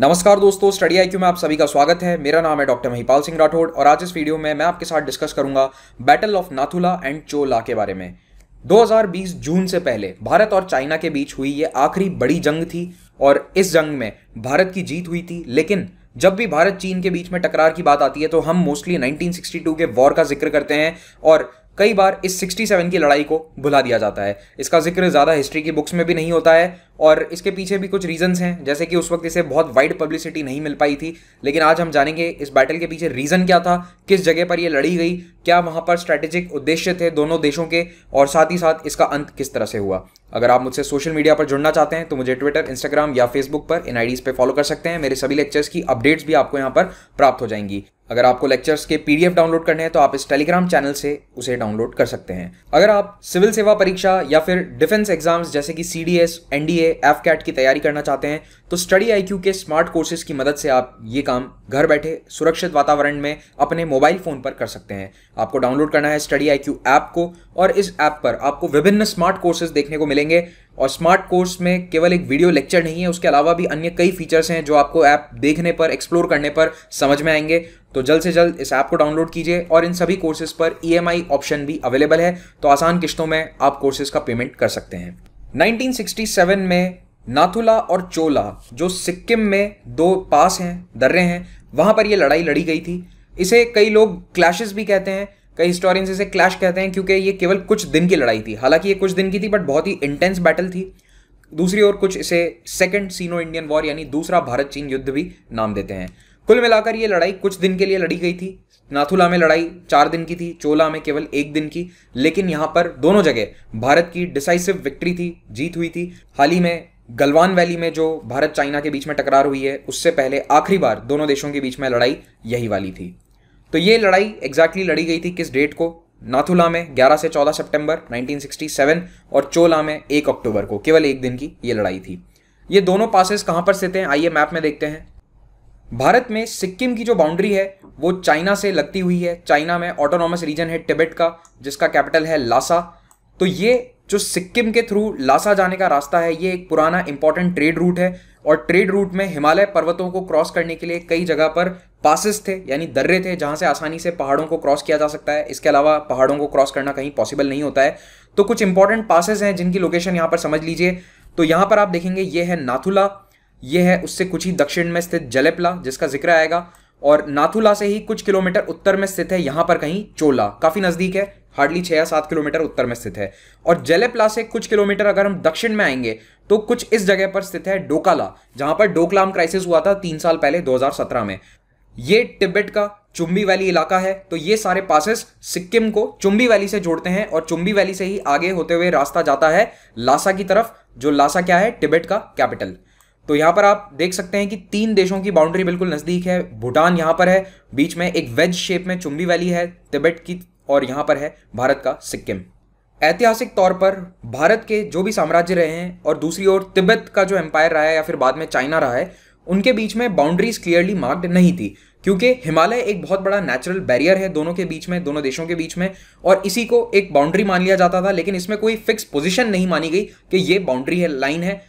नमस्कार दोस्तों स्टडी आई में आप सभी का स्वागत है मेरा नाम है डॉक्टर महिपाल सिंह राठौड़ और आज इस वीडियो में मैं आपके साथ डिस्कस करूंगा battle of Nathu La and Cho La के बारे में 2020 जून से पहले भारत और चाइना के बीच हुई ये आखिरी बड़ी जंग थी और इस जंग में भारत की जीत हुई थी लेकिन जब भी भारत चीन के बीच में टकरार की बात आती है तो हम मोस्टली 1962 के वॉर का जिक्र करते हैं और कई बार इस 67 की लड़ाई को भुला दिया जाता है इसका जिक्र ज़्यादा हिस्ट्री की बुक्स में भी नहीं होता है और इसके पीछे भी कुछ रीजंस हैं जैसे कि उस वक्त इसे बहुत वाइड पब्लिसिटी नहीं मिल पाई थी लेकिन आज हम जानेंगे इस बैटल के पीछे रीज़न क्या था किस जगह पर यह लड़ी गई क्या वहाँ पर स्ट्रैटेजिक उद्देश्य थे दोनों देशों के और साथ ही साथ इसका अंत किस तरह से हुआ अगर आप मुझसे सोशल मीडिया पर जुड़ना चाहते हैं तो मुझे ट्विटर इंस्टाग्राम या फेसबुक पर इन आईडीज़ पर फॉलो कर सकते हैं मेरे सभी लेक्चर्स की अपडेट्स भी आपको यहाँ पर प्राप्त हो जाएंगी अगर आपको लेक्चर्स के पीडीएफ डाउनलोड करने हैं तो आप इस टेलीग्राम चैनल से उसे डाउनलोड कर सकते हैं अगर आप सिविल सेवा परीक्षा या फिर डिफेंस एग्जाम्स जैसे कि C D S N D AFCAT की तैयारी करना चाहते हैं तो स्टडी आई क्यू के स्मार्ट कोर्सेज की मदद से आप ये काम घर बैठे सुरक्षित वातावरण में अपने मोबाइल फ़ोन पर कर सकते हैं आपको डाउनलोड करना है स्टडी आई क्यू ऐप को और इस ऐप पर आपको विभिन्न स्मार्ट कोर्सेज देखने को मिलेंगे और स्मार्ट कोर्स में केवल एक वीडियो लेक्चर नहीं है उसके अलावा भी अन्य कई फीचर्स हैं जो आपको ऐप देखने पर एक्सप्लोर करने पर समझ में आएंगे तो जल्द से जल्द इस ऐप को डाउनलोड कीजिए और इन सभी कोर्सेज पर ई e ऑप्शन भी अवेलेबल है तो आसान किश्तों में आप कोर्सेज का पेमेंट कर सकते हैं 1967 में नाथुला और चोला जो सिक्किम में दो पास हैं दर्रे हैं वहां पर यह लड़ाई लड़ी गई थी इसे कई लोग क्लैशेस भी कहते हैं कई हिस्टोरियंस इसे क्लैश कहते हैं क्योंकि ये केवल कुछ दिन की लड़ाई थी हालांकि ये कुछ दिन की थी बट बहुत ही इंटेंस बैटल थी दूसरी ओर कुछ इसे सेकेंड सीनो इंडियन वॉर यानी दूसरा भारत चीन युद्ध भी नाम देते हैं कुल मिलाकर ये लड़ाई कुछ दिन के लिए लड़ी गई थी नाथुला में लड़ाई चार दिन की थी चोला में केवल एक दिन की लेकिन यहाँ पर दोनों जगह भारत की डिसाइसिव विक्ट्री थी जीत हुई थी हाल ही में गलवान वैली में जो भारत चाइना के बीच में टकरार हुई है उससे पहले आखिरी बार दोनों देशों के बीच में लड़ाई यही वाली थी तो ये लड़ाई एग्जैक्टली exactly लड़ी गई थी किस डेट को नाथुला में 11 से 14 सितंबर 1967 और चोला में 1 अक्टूबर को केवल एक दिन की ये लड़ाई थी ये दोनों पासेस कहाँ पर स्थित हैं आइए मैप में देखते हैं भारत में सिक्किम की जो बाउंड्री है वो चाइना से लगती हुई है चाइना में ऑटोनॉमस रीजन है टिबेट का जिसका कैपिटल है लासा तो ये जो सिक्किम के थ्रू लासा जाने का रास्ता है ये एक पुराना इंपॉर्टेंट ट्रेड रूट है और ट्रेड रूट में हिमालय पर्वतों को क्रॉस करने के लिए कई जगह पर पासिस थे यानी दर्रे थे जहाँ से आसानी से पहाड़ों को क्रॉस किया जा सकता है इसके अलावा पहाड़ों को क्रॉस करना कहीं पॉसिबल नहीं होता है तो कुछ इंपॉर्टेंट पासिस हैं जिनकी लोकेशन यहाँ पर समझ लीजिए तो यहाँ पर आप देखेंगे ये है नाथुला यह है उससे कुछ ही दक्षिण में स्थित जलेपला जिसका जिक्र आएगा और नाथुला से ही कुछ किलोमीटर उत्तर में स्थित है यहां पर कहीं चोला काफ़ी नज़दीक है हार्डली छह या सात किलोमीटर उत्तर में स्थित है और जलेपला से कुछ किलोमीटर अगर हम दक्षिण में आएंगे तो कुछ इस जगह पर स्थित है डोकाला जहां पर डोकलाम क्राइसिस हुआ था तीन साल पहले 2017 में ये टिब्बेट का चुंबी वैली इलाका है तो ये सारे पासेस सिक्किम को चुंबी वैली से जोड़ते हैं और चुंबी वैली से ही आगे होते हुए रास्ता जाता है लासा की तरफ जो लासा क्या है टिबेट का कैपिटल तो यहां पर आप देख सकते हैं कि तीन देशों की बाउंड्री बिल्कुल नज़दीक है भूटान यहां पर है बीच में एक वेज शेप में चुम्बी वैली है तिब्बत की और यहां पर है भारत का सिक्किम ऐतिहासिक तौर पर भारत के जो भी साम्राज्य रहे हैं और दूसरी ओर तिब्बत का जो एम्पायर रहा है या फिर बाद में चाइना रहा है उनके बीच में बाउंड्रीज क्लियरली मार्क्ड नहीं थी क्योंकि हिमालय एक बहुत बड़ा नेचुरल बैरियर है दोनों के बीच में दोनों देशों के बीच में और इसी को एक बाउंड्री मान लिया जाता था लेकिन इसमें कोई फिक्स पोजीशन नहीं मानी गई कि ये बाउंड्री है लाइन है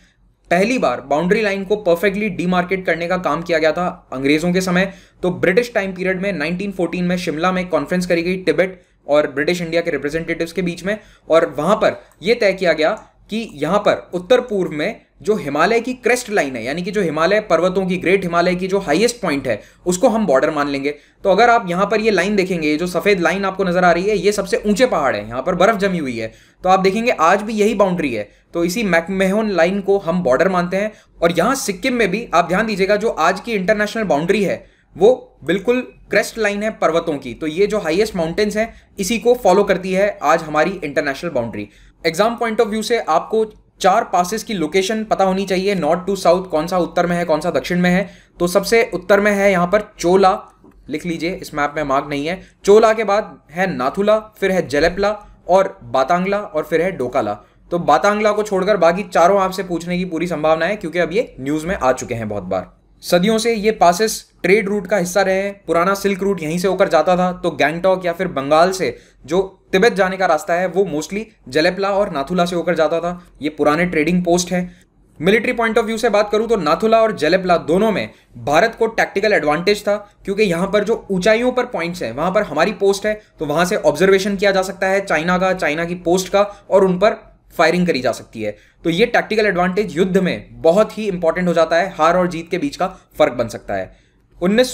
पहली बार बाउंड्री लाइन को परफेक्टली डीमार्केट करने का काम किया गया था अंग्रेजों के समय तो ब्रिटिश टाइम पीरियड में 1914 में शिमला में कॉन्फ्रेंस करी गई टिबेट और ब्रिटिश इंडिया के रिप्रेजेंटेटिव्स के बीच में और वहां पर यह तय किया गया कि यहाँ पर उत्तर पूर्व में जो हिमालय की क्रेस्ट लाइन है यानी कि जो हिमालय पर्वतों की ग्रेट हिमालय की जो हाईएस्ट पॉइंट है उसको हम बॉर्डर मान लेंगे तो अगर आप यहाँ पर ये लाइन देखेंगे जो सफ़ेद लाइन आपको नज़र आ रही है ये सबसे ऊंचे पहाड़ है यहाँ पर बर्फ़ जमी हुई है तो आप देखेंगे आज भी यही बाउंड्री है तो इसी मैकमेहोन लाइन को हम बॉर्डर मानते हैं और यहाँ सिक्किम में भी आप ध्यान दीजिएगा जो आज की इंटरनेशनल बाउंड्री है वो बिल्कुल क्रेस्ट लाइन है पर्वतों की तो ये जो हाइएस्ट माउंटेन्स हैं इसी को फॉलो करती है आज हमारी international boundary exam point of view से आपको चार पासिस की लोकेशन पता होनी चाहिए नॉर्थ टू साउथ कौन सा उत्तर में है कौन सा दक्षिण में है तो सबसे उत्तर में है यहाँ पर चोला लिख लीजिए इस मैप में मार्ग नहीं है चोला के बाद है नाथुला फिर है जलेपला और बातांगला और फिर है डोकाला तो बातांगला को छोड़कर बाकी चारों आपसे पूछने की पूरी संभावना है क्योंकि अब ये न्यूज़ में आ चुके हैं बहुत बार सदियों से ये पासिस ट्रेड रूट का हिस्सा रहे हैं पुराना सिल्क रूट यहीं से होकर जाता था तो गैंगटॉक या फिर बंगाल से जो तिब्बत जाने का रास्ता है वो मोस्टली जलेपला और नाथुला से होकर जाता था ये पुराने ट्रेडिंग पोस्ट है मिलिट्री पॉइंट ऑफ व्यू से बात करूं तो नाथुला और जलेपला दोनों में भारत को टैक्टिकल एडवांटेज था क्योंकि यहां पर जो ऊंचाइयों पर पॉइंट्स हैं वहां पर हमारी पोस्ट है तो वहां से ऑब्जर्वेशन किया जा सकता है चाइना का चाइना की पोस्ट का और उन पर फायरिंग करी जा सकती है तो ये टैक्टिकल एडवांटेज युद्ध में बहुत ही इंपॉर्टेंट हो जाता है हार और जीत के बीच का फर्क बन सकता है उन्नीस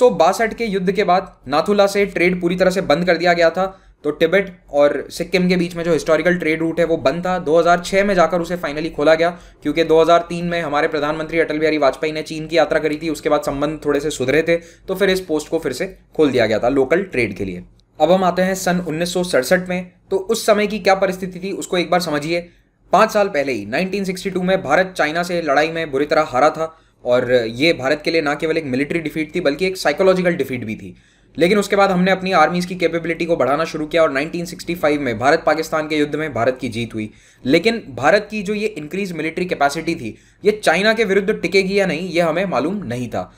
के युद्ध के बाद नाथुला से ट्रेड पूरी तरह से बंद कर दिया गया था तो टिबेट और सिक्किम के बीच में जो हिस्टोरिकल ट्रेड रूट है वो बंद था 2006 में जाकर उसे फाइनली खोला गया क्योंकि 2003 में हमारे प्रधानमंत्री अटल बिहारी वाजपेयी ने चीन की यात्रा करी थी उसके बाद संबंध थोड़े से सुधरे थे तो फिर इस पोस्ट को फिर से खोल दिया गया था लोकल ट्रेड के लिए अब हम आते हैं सन उन्नीस में तो उस समय की क्या परिस्थिति थी उसको एक बार समझिए पाँच साल पहले ही 1962 में भारत चाइना से लड़ाई में बुरी तरह हारा था और ये भारत के लिए ना केवल एक मिलिट्री डिफीट थी बल्कि एक साइकोलॉजिकल डिफीट भी थी लेकिन उसके बाद हमने अपनी आर्मीज़ की कैपेबिलिटी को बढ़ाना शुरू किया और 1965 में भारत पाकिस्तान के युद्ध में भारत की जीत हुई लेकिन भारत की जो ये इंक्रीज मिलिट्री कैपेसिटी थी ये चाइना के विरुद्ध टिकेगी या नहीं ये हमें मालूम नहीं था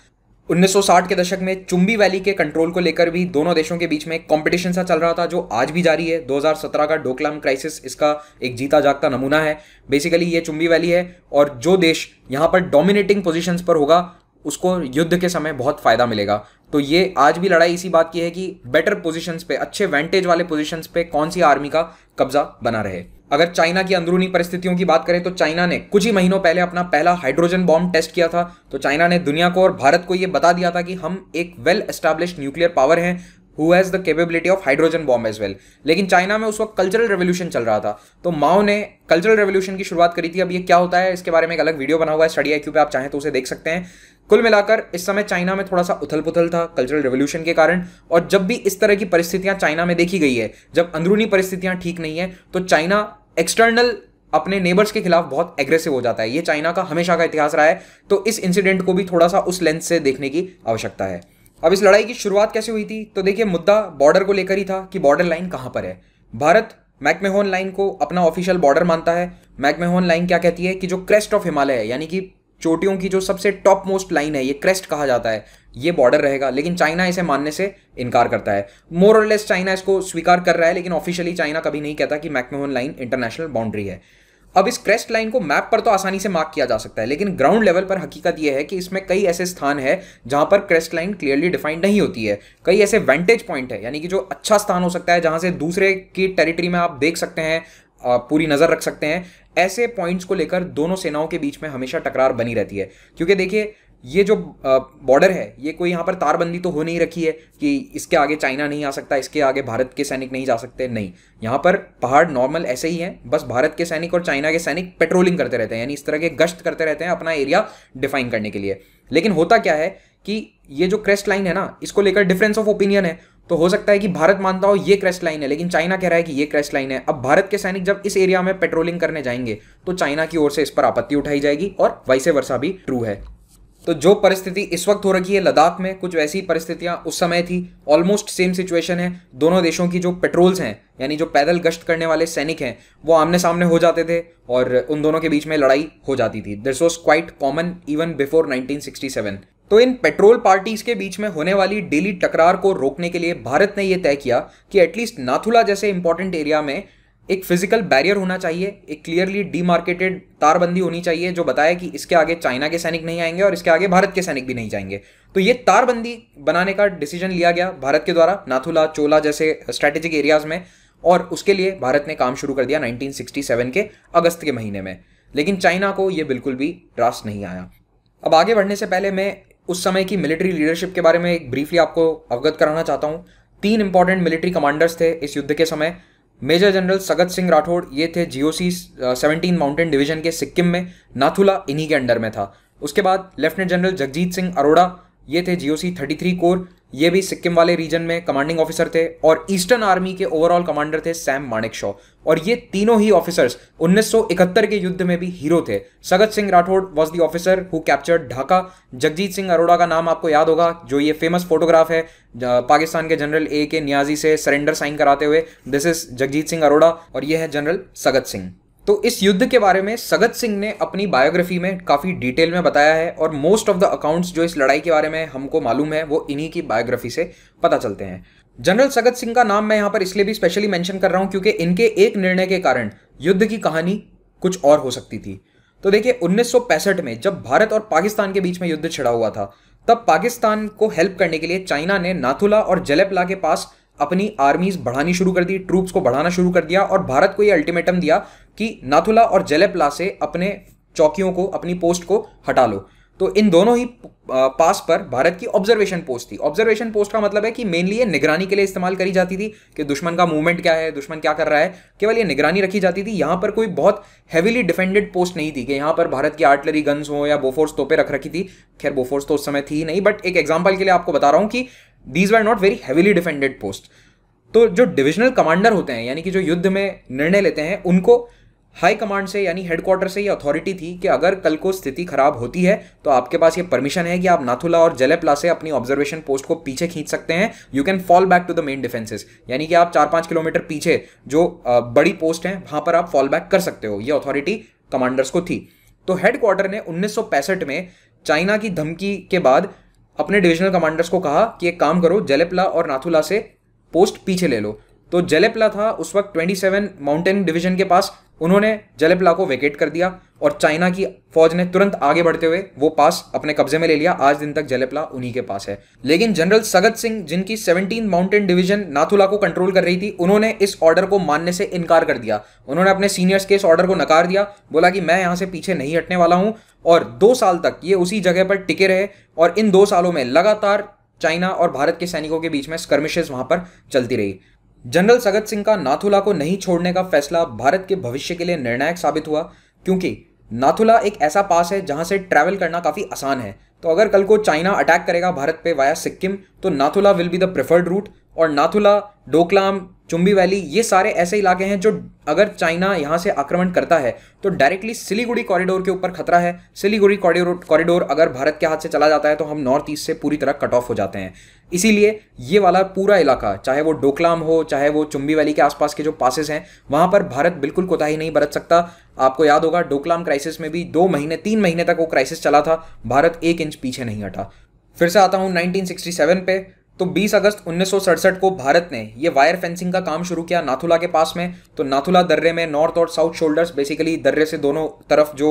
1960 के दशक में चुंबी वैली के कंट्रोल को लेकर भी दोनों देशों के बीच में कंपटीशन सा चल रहा था जो आज भी जारी है 2017 का डोकलाम क्राइसिस इसका एक जीता जागता नमूना है बेसिकली ये चुंबी वैली है और जो देश यहाँ पर डोमिनेटिंग पोजीशंस पर होगा उसको युद्ध के समय बहुत फ़ायदा मिलेगा तो ये आज भी लड़ाई इसी बात की है कि बेटर पोजिशन पे अच्छे वेंटेज वाले पोजिशन पे कौन सी आर्मी का कब्जा बना रहे अगर चाइना की अंदरूनी परिस्थितियों की बात करें तो चाइना ने कुछ ही महीनों पहले अपना पहला हाइड्रोजन बॉम्ब टेस्ट किया था तो चाइना ने दुनिया को और भारत को यह बता दिया था कि हम एक वेल एस्टैब्लिश न्यूक्लियर पावर हैं who has the capability of hydrogen bomb as well लेकिन चाइना में उस वक्त कल्चरल रेवोल्यूशन चल रहा था तो माओ ने कल्चरल रेवोल्यूशन की शुरुआत करी थी अब ये क्या होता है इसके बारे में एक अलग वीडियो बना हुआ है स्टडी आई पे आप चाहें तो उसे देख सकते हैं कुल मिलाकर इस समय चाइना में थोड़ा सा उथल पुथल था कल्चरल रेवोल्यूशन के कारण और जब भी इस तरह की परिस्थितियां चाइना में देखी गई है जब अंदरूनी परिस्थितियां ठीक नहीं है तो चाइना एक्सटर्नल अपने नेबर्स के खिलाफ बहुत एग्रेसिव हो जाता है ये चाइना का हमेशा का इतिहास रहा है तो इस इंसिडेंट को भी थोड़ा सा उस लेंस से देखने की आवश्यकता है अब इस लड़ाई की शुरुआत कैसे हुई थी तो देखिए मुद्दा बॉर्डर को लेकर ही था कि बॉर्डर लाइन कहाँ पर है भारत मैकमेहोन लाइन को अपना ऑफिशियल बॉर्डर मानता है मैकमेहोन लाइन क्या कहती है कि जो क्रेस्ट ऑफ हिमालय है यानी कि चोटियों की जो सबसे टॉप मोस्ट लाइन है ये क्रेस्ट कहा जाता है ये बॉर्डर रहेगा लेकिन चाइना इसे मानने से इनकार करता है मोर और लेस चाइना इसको स्वीकार कर रहा है लेकिन ऑफिशियली चाइना कभी नहीं कहता कि मैकमोहन लाइन इंटरनेशनल बाउंड्री है अब इस क्रेस्ट लाइन को मैप पर तो आसानी से मार्क किया जा सकता है लेकिन ग्राउंड लेवल पर हकीकत यह है कि इसमें कई ऐसे स्थान है जहां पर क्रेस्ट लाइन क्लियरली डिफाइंड नहीं होती है कई ऐसे वेंटेज पॉइंट है यानी कि जो अच्छा स्थान हो सकता है जहां से दूसरे की टेरिटरी में आप देख सकते हैं पूरी नज़र रख सकते हैं ऐसे पॉइंट्स को लेकर दोनों सेनाओं के बीच में हमेशा टकरार बनी रहती है क्योंकि देखिए ये जो बॉर्डर है ये कोई यहाँ पर तारबंदी तो हो नहीं रखी है कि इसके आगे चाइना नहीं आ सकता इसके आगे भारत के सैनिक नहीं जा सकते नहीं यहाँ पर पहाड़ नॉर्मल ऐसे ही हैं बस भारत के सैनिक और चाइना के सैनिक पेट्रोलिंग करते रहते हैं यानी इस तरह के गश्त करते रहते हैं अपना एरिया डिफाइन करने के लिए लेकिन होता क्या है कि ये जो क्रेस्ट लाइन है ना इसको लेकर डिफरेंस ऑफ ओपिनियन है तो हो सकता है कि भारत मानता हो ये क्रैश लाइन है लेकिन चाइना कह रहा है कि ये क्रैश लाइन है अब भारत के सैनिक जब इस एरिया में पेट्रोलिंग करने जाएंगे तो चाइना की ओर से इस पर आपत्ति उठाई जाएगी और वैसे वर्षा भी ट्रू है तो जो परिस्थिति इस वक्त हो रखी है लद्दाख में कुछ वैसी परिस्थितियां उस समय थी ऑलमोस्ट सेम सिचुएशन है दोनों देशों की जो पेट्रोल्स हैं यानी जो पैदल गश्त करने वाले सैनिक हैं वो आमने सामने हो जाते थे और उन दोनों के बीच में लड़ाई हो जाती थी this was quite common even before nineteen तो इन पेट्रोल पार्टीज के बीच में होने वाली डेली टकरार को रोकने के लिए भारत ने यह तय किया कि एटलीस्ट नाथुला जैसे इंपॉर्टेंट एरिया में एक फिजिकल बैरियर होना चाहिए एक क्लियरली डीमार्केटेड तारबंदी होनी चाहिए जो बताए कि इसके आगे चाइना के सैनिक नहीं आएंगे और इसके आगे भारत के सैनिक भी नहीं जाएंगे तो ये तारबंदी बनाने का डिसीजन लिया गया भारत के द्वारा नाथुला चोला जैसे स्ट्रेटेजिक एरियाज में और उसके लिए भारत ने काम शुरू कर दिया 1967 के अगस्त के महीने में लेकिन चाइना को ये बिल्कुल भी रास नहीं आया अब आगे बढ़ने से पहले मैं उस समय की मिलिट्री लीडरशिप के बारे में एक ब्रीफली आपको अवगत कराना चाहता हूँ तीन इंपॉर्टेंट मिलिट्री कमांडर्स थे इस युद्ध के समय मेजर जनरल सगत सिंह राठौड़ ये थे जीओसी सेवनटीन माउंटेन डिवीजन के सिक्किम में नाथुला इन्हीं के अंडर में था उसके बाद लेफ्टिनेंट जनरल जगजीत सिंह अरोड़ा ये थे जीओसी थ्री कोर ये भी सिक्किम वाले रीजन में कमांडिंग ऑफिसर थे और ईस्टर्न आर्मी के ओवरऑल कमांडर थे सैम माणिक शॉ और ये तीनों ही ऑफिसर्स 1971 के युद्ध में भी हीरो थे Sagat Singh Rathore was the officer who captured Dhaka Jagjit Singh Arora का नाम आपको याद होगा जो ये फेमस फोटोग्राफ है पाकिस्तान के जनरल ए के न्याजी से सरेंडर साइन कराते हुए दिस इज जगजीत सिंह अरोड़ा और ये है जनरल सगत सिंह तो इस युद्ध के बारे में सगत सिंह ने अपनी बायोग्राफी में काफ़ी डिटेल में बताया है और मोस्ट ऑफ द अकाउंट्स जो इस लड़ाई के बारे में हमको मालूम है वो इन्हीं की बायोग्राफी से पता चलते हैं जनरल सगत सिंह का नाम मैं यहाँ पर इसलिए भी स्पेशली मेंशन कर रहा हूँ क्योंकि इनके एक निर्णय के कारण युद्ध की कहानी कुछ और हो सकती थी तो देखिए उन्नीस में जब भारत और पाकिस्तान के बीच में युद्ध छिड़ा हुआ था तब पाकिस्तान को हेल्प करने के लिए चाइना ने नाथुला और जलेपला के पास अपनी आर्मीज बढ़ानी शुरू कर दी ट्रूप्स को बढ़ाना शुरू कर दिया और भारत को ये अल्टीमेटम दिया कि नाथुला और जलेपला से अपने चौकियों को अपनी पोस्ट को हटा लो तो इन दोनों ही पास पर भारत की ऑब्जर्वेशन पोस्ट थी ऑब्जर्वेशन पोस्ट का मतलब है कि मेनली ये निगरानी के लिए इस्तेमाल करी जाती थी कि दुश्मन का मूवमेंट क्या है दुश्मन क्या कर रहा है केवल ये निगरानी रखी जाती थी यहाँ पर कोई बहुत हैवीली डिफेंडेड पोस्ट नहीं थी कि यहाँ पर भारत की आर्टिलरी गन्स हो या बोफोर्स तोपे रख रखी थी खैर बोफोर्स तो उस समय थी नहीं बट एक एग्जाम्पल के लिए आपको बता रहा हूँ कि these are not very heavily defended post तो जो डिविजनल कमांडर होते हैं यानी कि जो युद्ध में निर्णय लेते हैं उनको हाई कमांड से यानी हेडक्वार्टर से ये अथॉरिटी थी कि अगर कल को स्थिति खराब होती है तो आपके पास ये परमिशन है कि आप नाथुला और जलेपला से अपनी ऑब्जर्वेशन पोस्ट को पीछे खींच सकते हैं you can fall back to the main defences यानी कि आप चार पाँच किलोमीटर पीछे जो बड़ी पोस्ट है वहाँ पर आप फॉल बैक कर सकते हो ये अथॉरिटी कमांडर्स को थी तो हेडक्वार्टर ने उन्नीस में चाइना की धमकी के बाद अपने डिविजनल कमांडर्स को कहा कि एक काम करो जलेपला और नाथुला से पोस्ट पीछे ले लो तो जलेपला था उस वक्त 27 माउंटेन डिवीजन के पास उन्होंने जलेबला को वेकेट कर दिया और चाइना की फौज ने तुरंत आगे बढ़ते हुए वो पास अपने कब्जे में ले लिया आज दिन तक जलेपला उन्हीं के पास है लेकिन जनरल सगत सिंह जिनकी 17 माउंटेन डिवीजन नाथुला को कंट्रोल कर रही थी उन्होंने इस ऑर्डर को मानने से इनकार कर दिया उन्होंने अपने सीनियर्स के इस ऑर्डर को नकार दिया बोला कि मैं यहाँ से पीछे नहीं हटने वाला हूँ और दो साल तक ये उसी जगह पर टिके रहे और इन दो सालों में लगातार चाइना और भारत के सैनिकों के बीच में स्कर्मिशेज वहां पर चलती रही जनरल सगत सिंह का नाथुला को नहीं छोड़ने का फैसला भारत के भविष्य के लिए निर्णायक साबित हुआ क्योंकि नाथुला एक ऐसा पास है जहां से ट्रैवल करना काफ़ी आसान है तो अगर कल को चाइना अटैक करेगा भारत पे वाया सिक्किम तो Nathu La will be the preferred route और नाथुला डोकलाम चुम्बी वैली ये सारे ऐसे इलाके हैं जो अगर चाइना यहाँ से आक्रमण करता है तो डायरेक्टली सिलीगुड़ी कॉरिडोर के ऊपर खतरा है सिलीगुड़ी कॉरिडोर कॉरिडोर अगर भारत के हाथ से चला जाता है तो हम नॉर्थ ईस्ट से पूरी तरह कट ऑफ हो जाते हैं इसीलिए ये वाला पूरा इलाका चाहे वो डोकलाम हो चाहे वो चुम्बी वैली के आसपास के जो पासिस हैं वहाँ पर भारत बिल्कुल कोताही नहीं बरत सकता आपको याद होगा डोकलाम क्राइसिस में भी दो महीने तीन महीने तक वो क्राइसिस चला था भारत एक इंच पीछे नहीं हटा फिर से आता हूँ 1967 पे तो 20 अगस्त उन्नीस को भारत ने ये वायर फेंसिंग का काम शुरू किया नाथुला के पास में तो नाथुला दर्रे में नॉर्थ और साउथ शोल्डर्स बेसिकली दर्रे से दोनों तरफ जो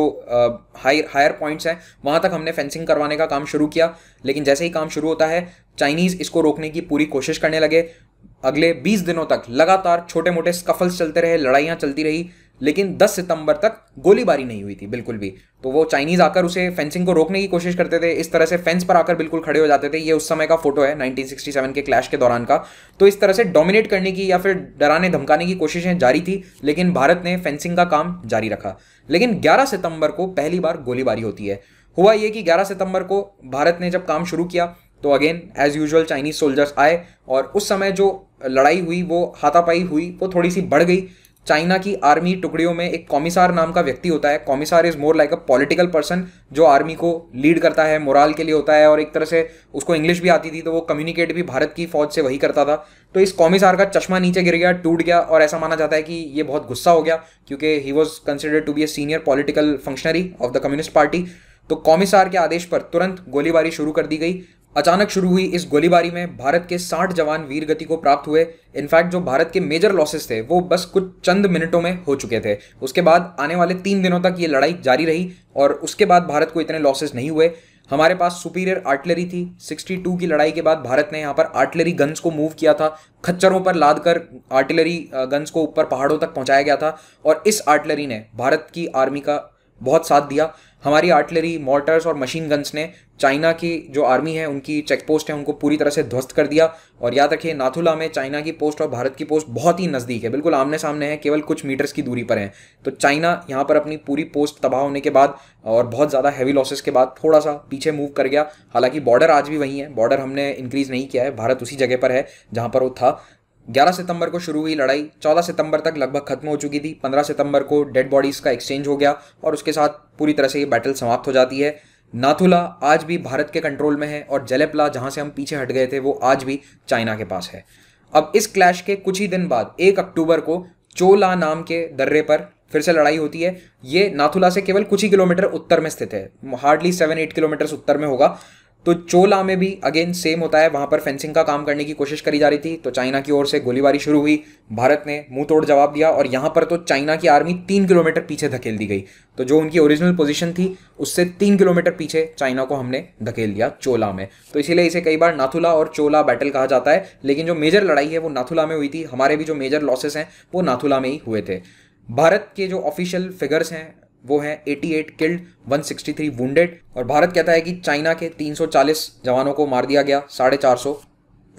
हायर हायर पॉइंट्स हैं वहाँ तक हमने फेंसिंग करवाने का काम शुरू किया लेकिन जैसे ही काम शुरू होता है चाइनीज़ इसको रोकने की पूरी कोशिश करने लगे अगले बीस दिनों तक लगातार छोटे मोटे स्कफल्स चलते रहे लड़ाइयाँ चलती रही लेकिन 10 सितंबर तक गोलीबारी नहीं हुई थी बिल्कुल भी तो वो चाइनीज़ आकर उसे फेंसिंग को रोकने की कोशिश करते थे इस तरह से फेंस पर आकर बिल्कुल खड़े हो जाते थे ये उस समय का फोटो है 1967 के क्लैश के दौरान का तो इस तरह से डोमिनेट करने की या फिर डराने धमकाने की कोशिशें जारी थी लेकिन भारत ने फेंसिंग का काम जारी रखा लेकिन ग्यारह सितंबर को पहली बार गोलीबारी होती है हुआ ये कि 11 सितंबर को भारत ने जब काम शुरू किया तो again as usual Chinese soldiers आए और उस समय जो लड़ाई हुई वो हाथापाई हुई वो थोड़ी सी बढ़ गई चाइना की आर्मी टुकड़ियों में एक कॉमिसार नाम का व्यक्ति होता है commissar is more like a political person जो आर्मी को लीड करता है मोराल के लिए होता है और एक तरह से उसको इंग्लिश भी आती थी तो वो कम्युनिकेट भी भारत की फ़ौज से वही करता था तो इस कॉमिसार का चश्मा नीचे गिर गया टूट गया और ऐसा माना जाता है कि ये बहुत गुस्सा हो गया क्योंकि he was considered to be a senior political functionary of the communist party तो कॉमिसार के आदेश पर तुरंत गोलीबारी शुरू कर दी गई अचानक शुरू हुई इस गोलीबारी में भारत के 60 जवान वीर गति को प्राप्त हुए इनफैक्ट जो भारत के मेजर लॉसेस थे वो बस कुछ चंद मिनटों में हो चुके थे उसके बाद आने वाले तीन दिनों तक ये लड़ाई जारी रही और उसके बाद भारत को इतने लॉसेस नहीं हुए हमारे पास सुपीरियर आर्टिलरी थी 62 की लड़ाई के बाद भारत ने यहाँ पर आर्टिलरी गन्स को मूव किया था खच्चरों पर लाद कर आर्टिलरी गन्स को ऊपर पहाड़ों तक पहुँचाया गया था और इस आर्टिलरी ने भारत की आर्मी का बहुत साथ दिया हमारी आर्टिलरी मोर्टर्स और मशीन गन्स ने चाइना की जो आर्मी है उनकी चेक पोस्ट है उनको पूरी तरह से ध्वस्त कर दिया और याद रखिए नाथुला में चाइना की पोस्ट और भारत की पोस्ट बहुत ही नज़दीक है बिल्कुल आमने सामने है केवल कुछ मीटर्स की दूरी पर है तो चाइना यहाँ पर अपनी पूरी पोस्ट तबाह होने के बाद और बहुत ज़्यादा हैवी लॉसेस के बाद थोड़ा सा पीछे मूव कर गया हालांकि बॉर्डर आज भी वहीं है बॉर्डर हमने इंक्रीज़ नहीं किया है भारत उसी जगह पर है जहाँ पर वो था 11 सितंबर को शुरू हुई लड़ाई 14 सितंबर तक लगभग खत्म हो चुकी थी 15 सितंबर को डेड बॉडीज़ का एक्सचेंज हो गया और उसके साथ पूरी तरह से ये बैटल समाप्त हो जाती है नाथुला आज भी भारत के कंट्रोल में है और जलेपला जहाँ से हम पीछे हट गए थे वो आज भी चाइना के पास है अब इस क्लैश के कुछ ही दिन बाद एक अक्टूबर को चोला नाम के दर्रे पर फिर से लड़ाई होती है ये नाथुला से केवल कुछ ही किलोमीटर उत्तर में स्थित है हार्डली सेवन एट किलोमीटर उत्तर में होगा तो चोला में भी अगेन सेम होता है वहां पर फेंसिंग का काम करने की कोशिश करी जा रही थी तो चाइना की ओर से गोलीबारी शुरू हुई भारत ने मुंह तोड़ जवाब दिया और यहां पर तो चाइना की आर्मी तीन किलोमीटर पीछे धकेल दी गई तो जो उनकी ओरिजिनल पोजीशन थी उससे तीन किलोमीटर पीछे चाइना को हमने धकेल दिया चोला में तो इसीलिए इसे कई बार नाथुला और चोला बैटल कहा जाता है लेकिन जो मेजर लड़ाई है वो नाथुला में हुई थी हमारे भी जो मेजर लॉसेस हैं वो नाथुला में ही हुए थे भारत के जो ऑफिशियल फिगर्स हैं वो है 88 किल्ड वन वुंडेड और भारत कहता है कि चाइना के 340 जवानों को मार दिया गया साढ़े चार सौ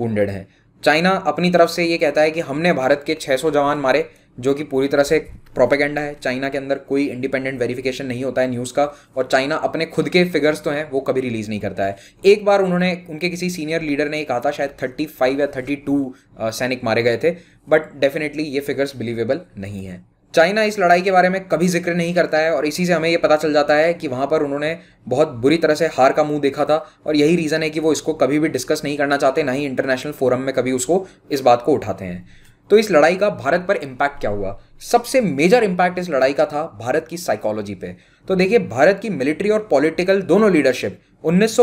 वुंडेड हैं चाइना अपनी तरफ से ये कहता है कि हमने भारत के 600 जवान मारे जो कि पूरी तरह से प्रोपेगेंडा है चाइना के अंदर कोई इंडिपेंडेंट वेरिफिकेशन नहीं होता है न्यूज़ का और चाइना अपने खुद के फिगर्स तो हैं वो कभी रिलीज़ नहीं करता है एक बार उन्होंने उनके किसी सीनियर लीडर ने कहा था शायद 35 या 32 सैनिक मारे गए थे बट डेफिनेटली ये फिगर्स बिलीवेबल नहीं है चाइना इस लड़ाई के बारे में कभी जिक्र नहीं करता है और इसी से हमें ये पता चल जाता है कि वहाँ पर उन्होंने बहुत बुरी तरह से हार का मुंह देखा था और यही रीज़न है कि वो इसको कभी भी डिस्कस नहीं करना चाहते ना ही इंटरनेशनल फोरम में कभी उसको इस बात को उठाते हैं तो इस लड़ाई का भारत पर इम्पैक्ट क्या हुआ सबसे मेजर इम्पैक्ट इस लड़ाई का था भारत की साइकोलॉजी पे तो देखिए भारत की मिलिट्री और पॉलिटिकल दोनों लीडरशिप उन्नीस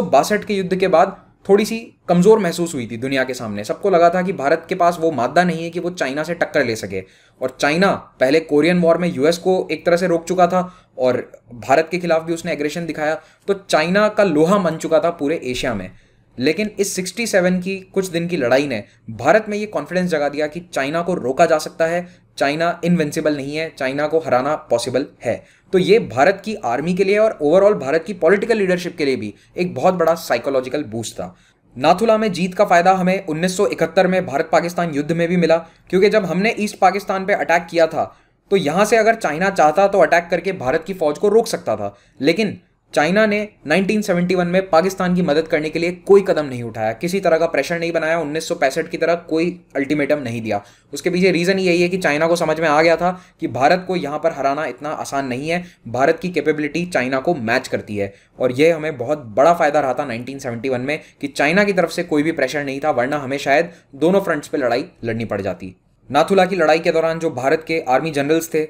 के युद्ध के बाद थोड़ी सी कमज़ोर महसूस हुई थी दुनिया के सामने सबको लगा था कि भारत के पास वो मादा नहीं है कि वो चाइना से टक्कर ले सके और चाइना पहले कोरियन वॉर में यूएस को एक तरह से रोक चुका था और भारत के खिलाफ भी उसने एग्रेशन दिखाया तो चाइना का लोहा मन चुका था पूरे एशिया में लेकिन इस 67 की कुछ दिन की लड़ाई ने भारत में ये कॉन्फिडेंस जगा दिया कि चाइना को रोका जा सकता है चाइना इनवेंसिबल नहीं है चाइना को हराना पॉसिबल है तो ये भारत की आर्मी के लिए और ओवरऑल भारत की पॉलिटिकल लीडरशिप के लिए भी एक बहुत बड़ा साइकोलॉजिकल बूस्ट था नाथुला में जीत का फायदा हमें 1971 में भारत पाकिस्तान युद्ध में भी मिला क्योंकि जब हमने ईस्ट पाकिस्तान पे अटैक किया था तो यहां से अगर चाइना चाहता तो अटैक करके भारत की फौज को रोक सकता था लेकिन चाइना ने 1971 में पाकिस्तान की मदद करने के लिए कोई कदम नहीं उठाया किसी तरह का प्रेशर नहीं बनाया उन्नीस की तरह कोई अल्टीमेटम नहीं दिया उसके पीछे रीज़न यही है कि चाइना को समझ में आ गया था कि भारत को यहाँ पर हराना इतना आसान नहीं है भारत की कैपेबिलिटी चाइना को मैच करती है और यह हमें बहुत बड़ा फ़ायदा रहा था नाइनटीन में कि चाइना की तरफ से कोई भी प्रेशर नहीं था वरना हमें शायद दोनों फ्रंट्स पर लड़ाई लड़नी पड़ जाती नाथुला की लड़ाई के दौरान जो भारत के आर्मी जनरल्स थे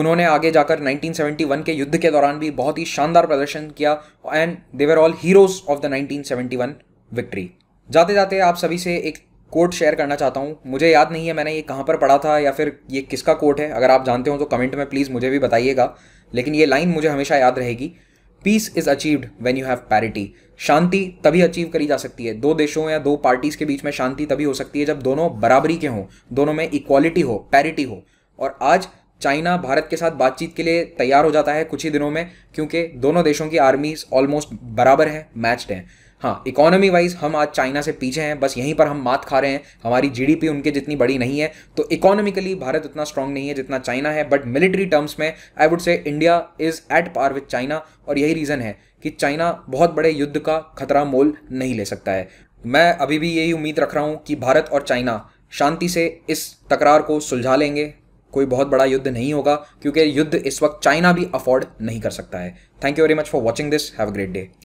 उन्होंने आगे जाकर 1971 के युद्ध के दौरान भी बहुत ही शानदार प्रदर्शन किया and they're all heroes of the 1971 victory जाते जाते आप सभी से एक कोट शेयर करना चाहता हूँ मुझे याद नहीं है मैंने ये कहाँ पर पढ़ा था या फिर ये किसका कोट है अगर आप जानते हो तो कमेंट में प्लीज़ मुझे भी बताइएगा लेकिन ये लाइन मुझे हमेशा याद रहेगी peace is achieved when you have parity शांति तभी अचीव करी जा सकती है दो देशों या दो पार्टीज के बीच में शांति तभी हो सकती है जब दोनों बराबरी के हों दोनों में इक्वालिटी हो पैरिटी हो और आज चाइना भारत के साथ बातचीत के लिए तैयार हो जाता है कुछ ही दिनों में क्योंकि दोनों देशों की आर्मीज ऑलमोस्ट बराबर हैं मैच्ड हैं हाँ इकोनॉमी वाइज हम आज चाइना से पीछे हैं बस यहीं पर हम मात खा रहे हैं हमारी जीडीपी उनके जितनी बड़ी नहीं है तो इकोनॉमिकली भारत उतना स्ट्रांग नहीं है जितना चाइना है बट मिलिट्री टर्म्स में I would say India is at par with China और यही रीज़न है कि चाइना बहुत बड़े युद्ध का खतरा मोल नहीं ले सकता है मैं अभी भी यही उम्मीद रख रहा हूँ कि भारत और चाइना शांति से इस तकरार को सुलझा लेंगे कोई बहुत बड़ा युद्ध नहीं होगा क्योंकि युद्ध इस वक्त चाइना भी अफोर्ड नहीं कर सकता है thank you very much for watching this have a great day